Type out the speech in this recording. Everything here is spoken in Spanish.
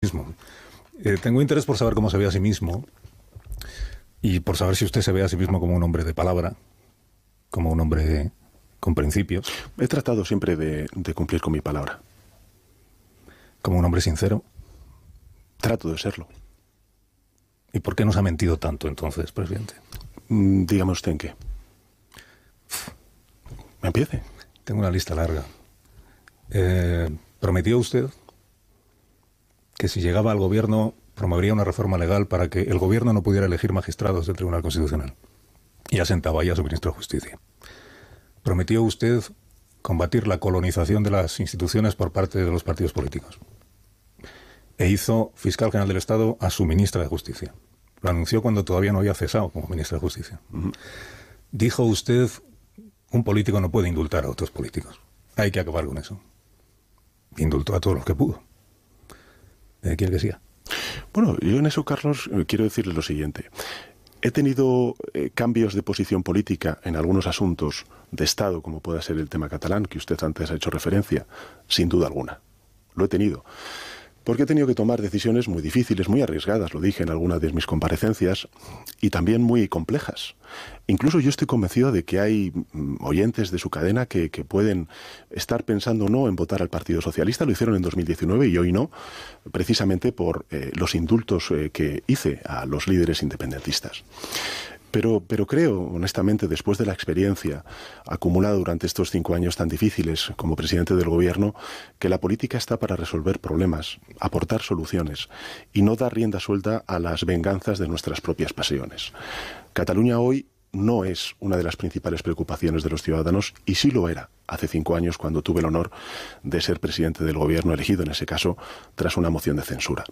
mismo. Eh, tengo interés por saber cómo se ve a sí mismo y por saber si usted se ve a sí mismo como un hombre de palabra, como un hombre con principios. He tratado siempre de, cumplir con mi palabra. ¿Como un hombre sincero? Trato de serlo. ¿Y por qué nos ha mentido tanto entonces, presidente? Mm, dígame usted en qué. ¿Me empiece? Tengo una lista larga. Eh, ¿Prometió usted que si llegaba al gobierno promovería una reforma legal para que el gobierno no pudiera elegir magistrados del Tribunal Constitucional y asentaba ya a su ministro de Justicia. Prometió usted combatir la colonización de las instituciones por parte de los partidos políticos e hizo fiscal general del Estado a su ministra de Justicia. Lo anunció cuando todavía no había cesado como ministra de Justicia. Dijo usted, un político no puede indultar a otros políticos. Hay que acabar con eso. Indultó a todos los que pudo. Eh, que siga? Bueno, yo en eso, Carlos, eh, quiero decirle lo siguiente. He tenido eh, cambios de posición política en algunos asuntos de Estado, como pueda ser el tema catalán, que usted antes ha hecho referencia, sin duda alguna. Lo he tenido porque he tenido que tomar decisiones muy difíciles, muy arriesgadas, lo dije en alguna de mis comparecencias, y también muy complejas. Incluso yo estoy convencido de que hay mm, oyentes de su cadena que, pueden estar pensando o no en votar al Partido Socialista, lo hicieron en 2019 y hoy no, precisamente por eh, los indultos eh, que hice a los líderes independentistas. Pero, creo, honestamente, después de la experiencia acumulada durante estos cinco años tan difíciles como presidente del Gobierno, que la política está para resolver problemas, aportar soluciones y no dar rienda suelta a las venganzas de nuestras propias pasiones. Cataluña hoy no es una de las principales preocupaciones de los ciudadanos y sí lo era hace cinco años cuando tuve el honor de ser presidente del gobierno elegido, en ese caso, tras una moción de censura.